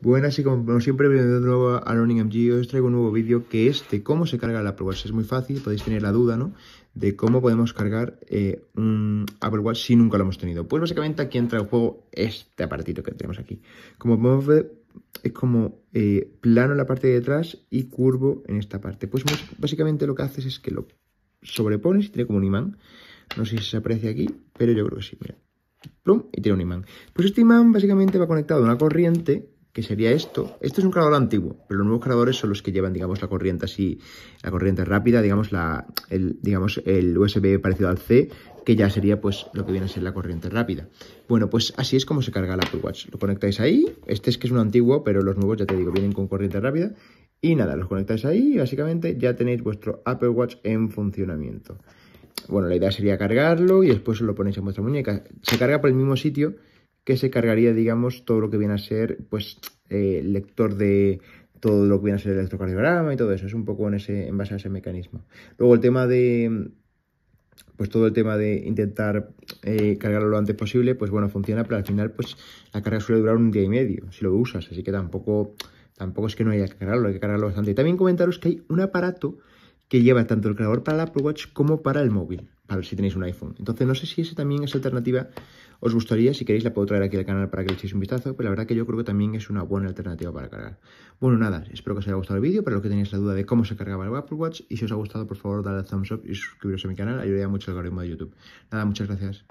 Buenas y como siempre, bienvenidos de nuevo a Learning MG. Hoy os traigo un nuevo vídeo que es de cómo se carga el Apple Watch. Es muy fácil, podéis tener la duda, ¿no? De cómo podemos cargar eh, un Apple Watch si nunca lo hemos tenido. Pues básicamente aquí entra en juego este aparatito que tenemos aquí. Como podemos ver, es como eh, plano en la parte de atrás y curvo en esta parte. Pues básicamente lo que haces es que lo sobrepones y tiene como un imán. No sé si se aprecia aquí, pero yo creo que sí, mira. Plum, y tiene un imán. Pues este imán básicamente va conectado a una corriente que sería esto. Este es un cargador antiguo, pero los nuevos cargadores son los que llevan, digamos, la corriente así, la corriente rápida, digamos, la, el, digamos, el USB parecido al C, que ya sería pues lo que viene a ser la corriente rápida. Bueno, pues así es como se carga el Apple Watch. Lo conectáis ahí, este es que es un antiguo, pero los nuevos, ya te digo, vienen con corriente rápida. Y nada, los conectáis ahí y básicamente ya tenéis vuestro Apple Watch en funcionamiento. Bueno, la idea sería cargarlo y después lo ponéis en vuestra muñeca. Se carga por el mismo sitio que se cargaría, digamos, todo lo que viene a ser, pues, eh, lector de todo lo que viene a ser el electrocardiograma y todo eso. Es un poco en, ese, en base a ese mecanismo. Luego el tema de, pues todo el tema de intentar eh, cargarlo lo antes posible, pues bueno, funciona, pero al final, pues la carga suele durar un día y medio, si lo usas, así que tampoco, tampoco es que no haya que cargarlo, hay que cargarlo bastante. Y también comentaros que hay un aparato que lleva tanto el cargador para la Apple Watch como para el móvil para si tenéis un iPhone. Entonces no sé si ese también es alternativa os gustaría, si queréis la puedo traer aquí al canal para que le echéis un vistazo, pero la verdad que yo creo que también es una buena alternativa para cargar. Bueno, nada, espero que os haya gustado el vídeo, para los que tenéis la duda de cómo se cargaba el Apple Watch, y si os ha gustado, por favor, dadle a thumbs up y suscribiros a mi canal, ayudaría mucho el algoritmo de YouTube. Nada, muchas gracias.